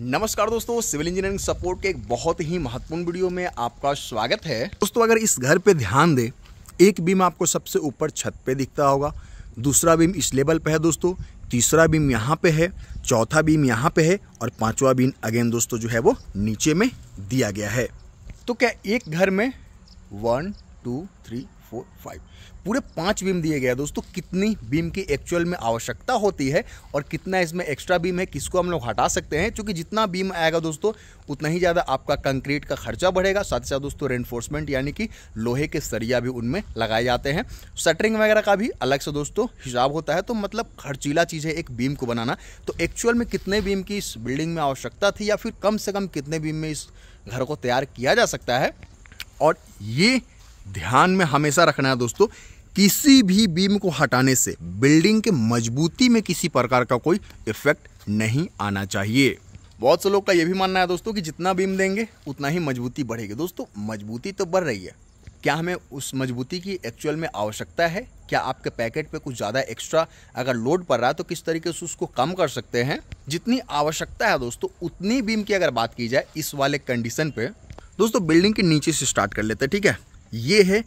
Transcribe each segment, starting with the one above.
नमस्कार दोस्तों civil engineering support के एक बहुत ही महत्वपूर्ण वीडियो में आपका स्वागत है दोस्तों अगर इस घर पे ध्यान दें एक बीम आपको सबसे ऊपर छत पे दिखता होगा दूसरा बीम इस लेवल पे है दोस्तों तीसरा बीम यहाँ पे है चौथा बीम यहाँ पे है और पाँचवा बीम अगेन दोस्तों जो है वो नीचे में दिया गया है तो क्या एक घर में one two three four five पूरे पांच बीम दिए गए दोस्तों कितनी बीम की एक्चुअल में आवश्यकता होती है और कितना इसमें एक्स्ट्रा बीम है किसको हम लोग हटा सकते हैं क्योंकि जितना बीम आएगा दोस्तों उतना ही ज़्यादा आपका कंक्रीट का खर्चा बढ़ेगा साथ ही साथ दोस्तों रेनफोर्समेंट यानी कि लोहे के सरिया भी उनमें लगाए जाते हैं सटरिंग वगैरह का भी अलग से दोस्तों हिसाब होता है तो मतलब खर्चीला चीज़ है एक बीम को बनाना तो एक्चुअल में कितने बीम की इस बिल्डिंग में आवश्यकता थी या फिर कम से कम कितने बीम में इस घर को तैयार किया जा सकता है और ये ध्यान में हमेशा रखना है दोस्तों किसी भी बीम को हटाने से बिल्डिंग के मजबूती में किसी प्रकार का कोई इफेक्ट नहीं आना चाहिए बहुत से लोग का यह भी मानना है दोस्तों कि जितना बीम देंगे उतना ही मजबूती बढ़ेगी दोस्तों मजबूती तो बढ़ रही है क्या हमें उस मजबूती की एक्चुअल में आवश्यकता है क्या आपके पैकेट पे कुछ ज़्यादा एक्स्ट्रा अगर लोड पड़ रहा है तो किस तरीके से उसको कम कर सकते हैं जितनी आवश्यकता है दोस्तों उतनी बीम की अगर बात की जाए इस वाले कंडीशन पे दोस्तों बिल्डिंग के नीचे से स्टार्ट कर लेते हैं ठीक है ये है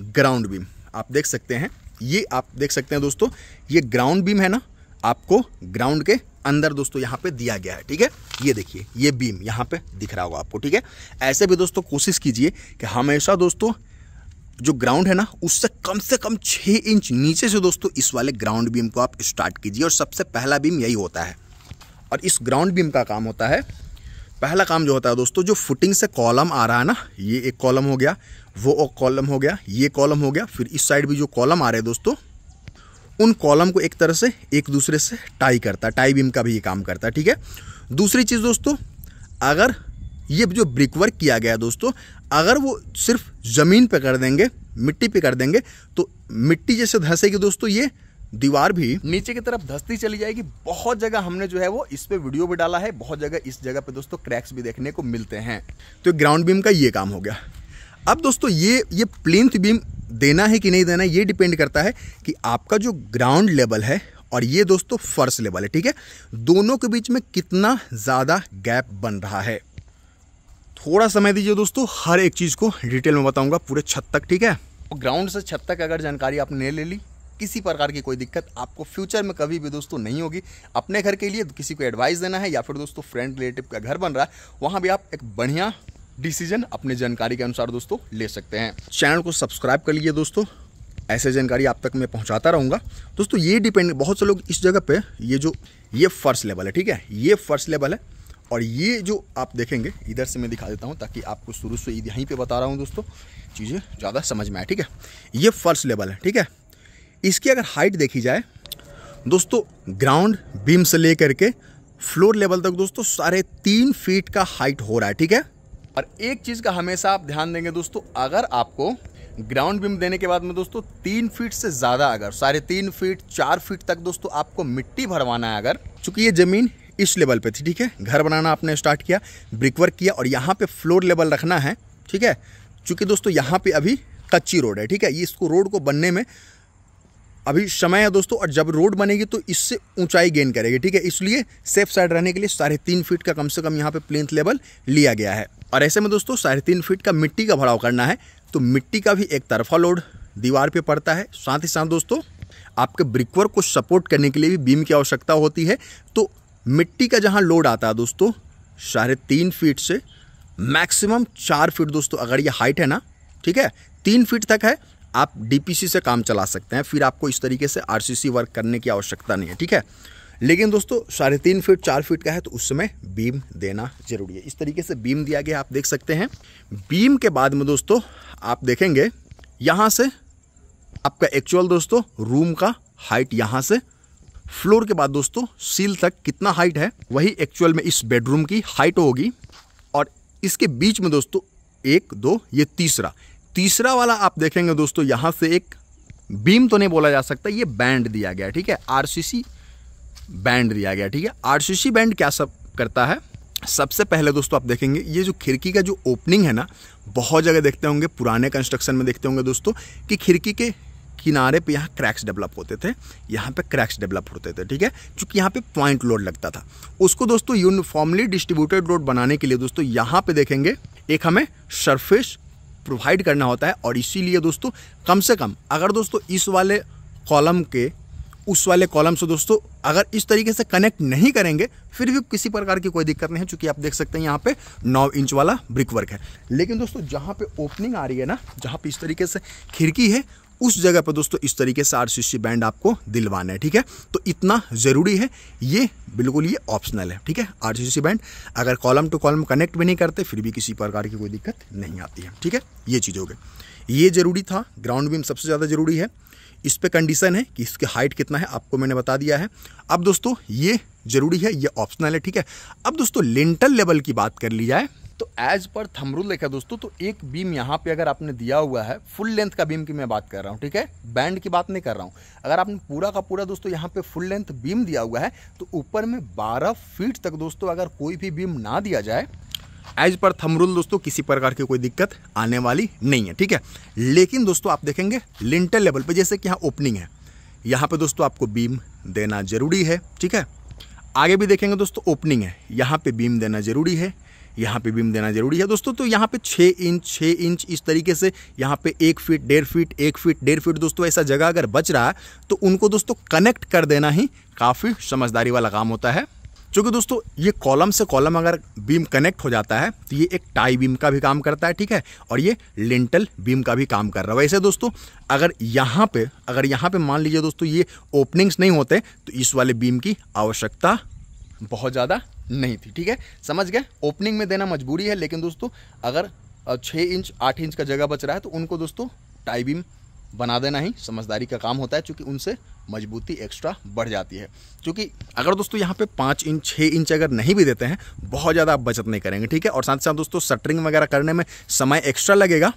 ग्राउंड बीम आप देख सकते हैं ये आप देख सकते हैं दोस्तों ये ग्राउंड बीम है ना आपको ग्राउंड के अंदर दोस्तों यहाँ पे दिया गया है ठीक है ये देखिए ये बीम यहाँ पे दिख रहा होगा आपको ठीक है ऐसे भी दोस्तों कोशिश कीजिए कि हमेशा दोस्तों जो ग्राउंड है ना उससे कम से कम छः इंच नीचे से दोस्तों इस वाले ग्राउंड बीम को आप स्टार्ट कीजिए और सबसे पहला बीम यही होता है और इस ग्राउंड बीम का काम होता है पहला काम जो होता है दोस्तों जो फुटिंग से कॉलम आ रहा है ना ये एक कॉलम हो गया वो कॉलम हो गया ये कॉलम हो गया फिर इस साइड भी जो कॉलम आ रहे हैं दोस्तों उन कॉलम को एक तरह से एक दूसरे से टाई करता है टाई बीम का भी ये काम करता है ठीक है दूसरी चीज़ दोस्तों अगर ये जो ब्रिक वर्क किया गया दोस्तों अगर वो सिर्फ ज़मीन पर कर देंगे मिट्टी पर कर देंगे तो मिट्टी जैसे धंसेगी दोस्तों ये दीवार भी नीचे की तरफ धसती चली जाएगी बहुत जगह हमने जो है वो इस पे वीडियो भी डाला है बहुत जगह इस जगह पे दोस्तों क्रैक्स भी देखने को मिलते हैं तो ग्राउंड बीम का ये काम हो गया अब दोस्तों ये ये प्लिंथ बीम देना है कि नहीं देना है ये डिपेंड करता है कि आपका जो ग्राउंड लेवल है और ये दोस्तों फर्स्ट लेवल है ठीक है दोनों के बीच में कितना ज़्यादा गैप बन रहा है थोड़ा समय दीजिए दोस्तों हर एक चीज़ को डिटेल में बताऊंगा पूरे छत तक ठीक है ग्राउंड से छत तक अगर जानकारी आपने ले ली किसी प्रकार की कोई दिक्कत आपको फ्यूचर में कभी भी दोस्तों नहीं होगी अपने घर के लिए किसी को एडवाइस देना है या फिर दोस्तों फ्रेंड रिलेटिव का घर बन रहा है वहाँ भी आप एक बढ़िया डिसीजन अपने जानकारी के अनुसार दोस्तों ले सकते हैं चैनल को सब्सक्राइब कर लीजिए दोस्तों ऐसे जानकारी आप तक मैं पहुंचाता रहूंगा दोस्तों ये डिपेंड बहुत से लोग इस जगह पे ये जो ये फर्स्ट लेवल है ठीक है ये फर्स्ट लेवल है और ये जो आप देखेंगे इधर से मैं दिखा देता हूँ ताकि आपको शुरू से यहीं पे बता रहा हूँ दोस्तों चीज़ें ज़्यादा समझ में आए ठीक है ये फर्स्ट लेवल है ठीक है इसकी अगर हाइट देखी जाए दोस्तों ग्राउंड बीम से ले करके फ्लोर लेवल तक दोस्तों साढ़े तीन फीट का हाइट हो रहा है ठीक है और एक चीज़ का हमेशा आप ध्यान देंगे दोस्तों अगर आपको ग्राउंड बीम देने के बाद में दोस्तों तीन फीट से ज़्यादा अगर साढ़े तीन फीट चार फीट तक दोस्तों आपको मिट्टी भरवाना है अगर चूँकि ये ज़मीन इस लेवल पे थी ठीक है घर बनाना आपने स्टार्ट किया ब्रिकवर्क किया और यहाँ पे फ्लोर लेवल रखना है ठीक है चूँकि दोस्तों यहाँ पे अभी कच्ची रोड है ठीक है ये इसको रोड को बनने में अभी समय है दोस्तों और जब रोड बनेगी तो इससे ऊंचाई गेन करेगी ठीक है इसलिए सेफ साइड रहने के लिए साढ़े तीन फीट का कम से कम यहाँ पे प्लेंथ लेवल लिया गया है और ऐसे में दोस्तों साढ़े तीन फीट का मिट्टी का भराव करना है तो मिट्टी का भी एक तरफा लोड दीवार पर पड़ता है साथ ही साथ दोस्तों आपके ब्रिकवर को सपोर्ट करने के लिए भी बीम की आवश्यकता होती है तो मिट्टी का जहाँ लोड आता है दोस्तों साढ़े तीन फीट से मैक्सिमम चार फीट दोस्तों अगर ये हाइट है ना ठीक है तीन फीट तक है आप डीपीसी से काम चला सकते हैं फिर आपको इस तरीके से आरसीसी वर्क करने की आवश्यकता नहीं है ठीक है लेकिन दोस्तों साढ़े तीन फीट चार फीट का है तो उस समय बीम देना जरूरी है इस तरीके से बीम दिया गया आप देख सकते हैं बीम के बाद में दोस्तों आप देखेंगे यहाँ से आपका एक्चुअल दोस्तों रूम का हाइट यहाँ से फ्लोर के बाद दोस्तों सील तक कितना हाइट है वही एक्चुअल में इस बेडरूम की हाइट होगी और इसके बीच में दोस्तों एक दो ये तीसरा तीसरा वाला आप देखेंगे दोस्तों यहां से एक बीम तो नहीं बोला जा सकता ये बैंड दिया गया ठीक है आरसीसी बैंड दिया गया ठीक है आरसीसी बैंड क्या सब करता है सबसे पहले दोस्तों आप देखेंगे ये जो खिड़की का जो ओपनिंग है ना बहुत जगह देखते होंगे पुराने कंस्ट्रक्शन में देखते होंगे दोस्तों कि खिड़की के किनारे पे यहाँ क्रैक्स डेवलप होते थे यहाँ पे क्रैक्स डेवलप होते थे ठीक है क्योंकि यहाँ पे पॉइंट लोड लगता था उसको दोस्तों यूनिफॉर्मली डिस्ट्रीब्यूटेड लोड बनाने के लिए दोस्तों यहाँ पे देखेंगे एक हमें सरफेस प्रोवाइड करना होता है और इसीलिए दोस्तों कम से कम अगर दोस्तों इस वाले कॉलम के उस वाले कॉलम से दोस्तों अगर इस तरीके से कनेक्ट नहीं करेंगे फिर भी किसी प्रकार की कोई दिक्कत नहीं है चूँकि आप देख सकते हैं यहाँ पे 9 इंच वाला ब्रिक वर्क है लेकिन दोस्तों जहाँ पे ओपनिंग आ रही है ना जहाँ पे इस तरीके से खिड़की है उस जगह पर दोस्तों इस तरीके से आर बैंड आपको दिलवाना है ठीक है तो इतना ज़रूरी है ये बिल्कुल ये ऑप्शनल है ठीक है आर बैंड अगर कॉलम टू कॉलम कनेक्ट भी नहीं करते फिर भी किसी प्रकार की कोई दिक्कत नहीं आती है ठीक है ये चीज़ हो गई ये ज़रूरी था ग्राउंड बीम सबसे ज़्यादा ज़रूरी है इस पर कंडीशन है कि इसकी हाइट कितना है आपको मैंने बता दिया है अब दोस्तों ये ज़रूरी है ये ऑप्शनल है ठीक है अब दोस्तों लेंटल लेवल की बात कर ली जाए तो एज पर थमरूल देखा दोस्तों तो एक बीम यहाँ पे अगर आपने दिया हुआ है फुल लेंथ का बीम की मैं बात कर रहा हूँ ठीक है बैंड की बात नहीं कर रहा हूँ अगर आपने पूरा का पूरा दोस्तों यहाँ पे फुल लेंथ बीम दिया हुआ है तो ऊपर में 12 फीट तक दोस्तों अगर कोई भी बीम ना दिया जाए एज पर थमरूल दोस्तों किसी प्रकार की कोई दिक्कत आने वाली नहीं है ठीक है लेकिन दोस्तों आप देखेंगे लिंटर लेवल पर जैसे कि यहाँ ओपनिंग है यहाँ पर दोस्तों आपको बीम देना जरूरी है ठीक है आगे भी देखेंगे दोस्तों ओपनिंग है यहाँ पे बीम देना जरूरी है यहाँ पे बीम देना जरूरी है दोस्तों तो यहाँ पे छः इंच छः इंच इस तरीके से यहाँ पे एक फीट डेढ़ फीट एक फीट डेढ़ फीट दोस्तों ऐसा जगह अगर बच रहा है तो उनको दोस्तों कनेक्ट कर देना ही काफ़ी समझदारी वाला काम होता है क्योंकि दोस्तों ये कॉलम से कॉलम अगर बीम कनेक्ट हो जाता है तो ये एक टाई बीम का भी काम करता है ठीक है और ये लिंटल बीम का भी काम कर रहा है वैसे दोस्तों अगर यहाँ पे अगर यहाँ पे मान लीजिए दोस्तों ये ओपनिंग्स नहीं होते तो इस वाले बीम की आवश्यकता बहुत ज़्यादा नहीं थी ठीक है समझ गए ओपनिंग में देना मजबूरी है लेकिन दोस्तों अगर छः इंच आठ इंच का जगह बच रहा है तो उनको दोस्तों टाई बीम बना देना ही समझदारी का काम होता है क्योंकि उनसे मजबूती एक्स्ट्रा बढ़ जाती है क्योंकि अगर दोस्तों यहाँ पे पाँच इंच छः इंच अगर नहीं भी देते हैं बहुत ज़्यादा आप बचत नहीं करेंगे ठीक है और साथ साथ दोस्तों सटरिंग वगैरह करने में समय एक्स्ट्रा लगेगा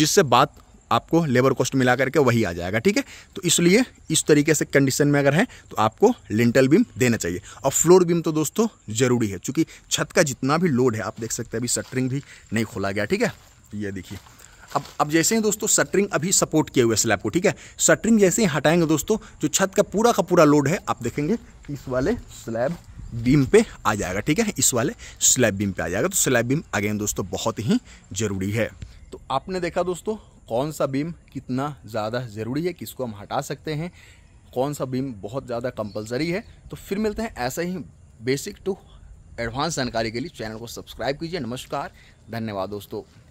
जिससे बात आपको लेबर कॉस्ट मिला करके वही आ जाएगा ठीक है तो इसलिए इस तरीके से कंडीशन में अगर है तो आपको लिंटल बीम देना चाहिए और फ्लोर बीम तो दोस्तों ज़रूरी है चूंकि छत का जितना भी लोड है आप देख सकते हैं अभी सटरिंग भी नहीं खोला गया ठीक है ये देखिए अब अब जैसे ही दोस्तों सटरिंग अभी सपोर्ट किए हुए स्लैब को ठीक है सटरिंग जैसे ही हटाएंगे दोस्तों जो छत का पूरा का पूरा लोड है आप देखेंगे इस वाले स्लैब बीम पे आ जाएगा ठीक है इस वाले स्लैब बीम पे आ जाएगा तो स्लैब बीम अगेन दोस्तों बहुत ही ज़रूरी है तो आपने देखा दोस्तों कौन सा बीम कितना ज़्यादा ज़रूरी है किसको हम हटा सकते हैं कौन सा बीम बहुत ज़्यादा कंपलसरी है तो फिर मिलते हैं ऐसे ही बेसिक टू एडवांस जानकारी के लिए चैनल को सब्सक्राइब कीजिए नमस्कार धन्यवाद दोस्तों